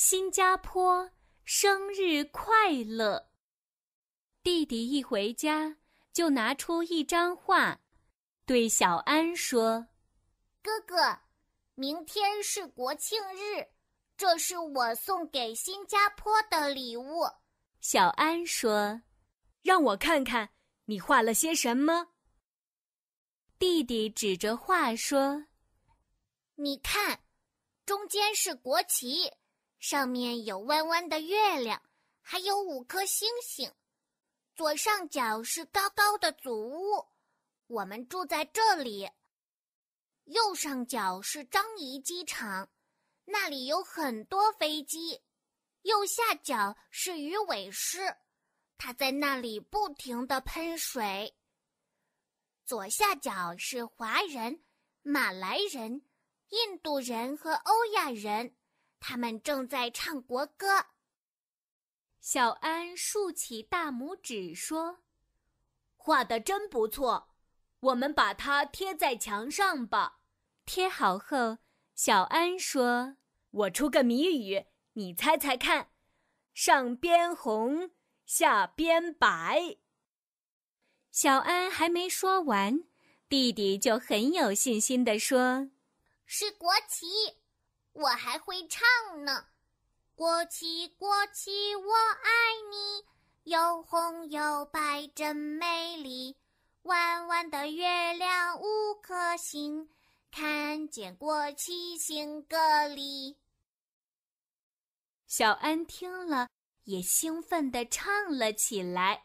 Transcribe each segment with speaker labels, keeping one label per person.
Speaker 1: 新加坡，生日快乐！弟弟一回家就拿出一张画，对小安说：“
Speaker 2: 哥哥，明天是国庆日，这是我送给新加坡
Speaker 1: 的礼物。”小安说：“让我看看，你画了些什么。”弟弟指着画说：“
Speaker 2: 你看，中间是国旗。”上面有弯弯的月亮，还有五颗星星。左上角是高高的祖屋，我们住在这里。右上角是樟宜机场，那里有很多飞机。右下角是鱼尾狮，它在那里不停的喷水。左下角是华人、马来人、印度人和欧亚人。他们正在唱国歌。
Speaker 1: 小安竖起大拇指说：“画的真不错，我们把它贴在墙上吧。”贴好后，小安说：“我出个谜语，你猜猜看，上边红，下边白。”小安还没说完，弟弟就很有信心的说：“
Speaker 2: 是国旗。”我还会唱呢，《国旗国旗我爱你》，又红又白真美丽，弯弯的月亮五颗星，看见过七星歌里。
Speaker 1: 小安听了也兴奋的唱了起来，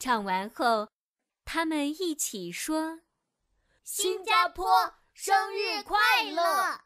Speaker 1: 唱完后，他们一起说：“新加坡生日快乐！”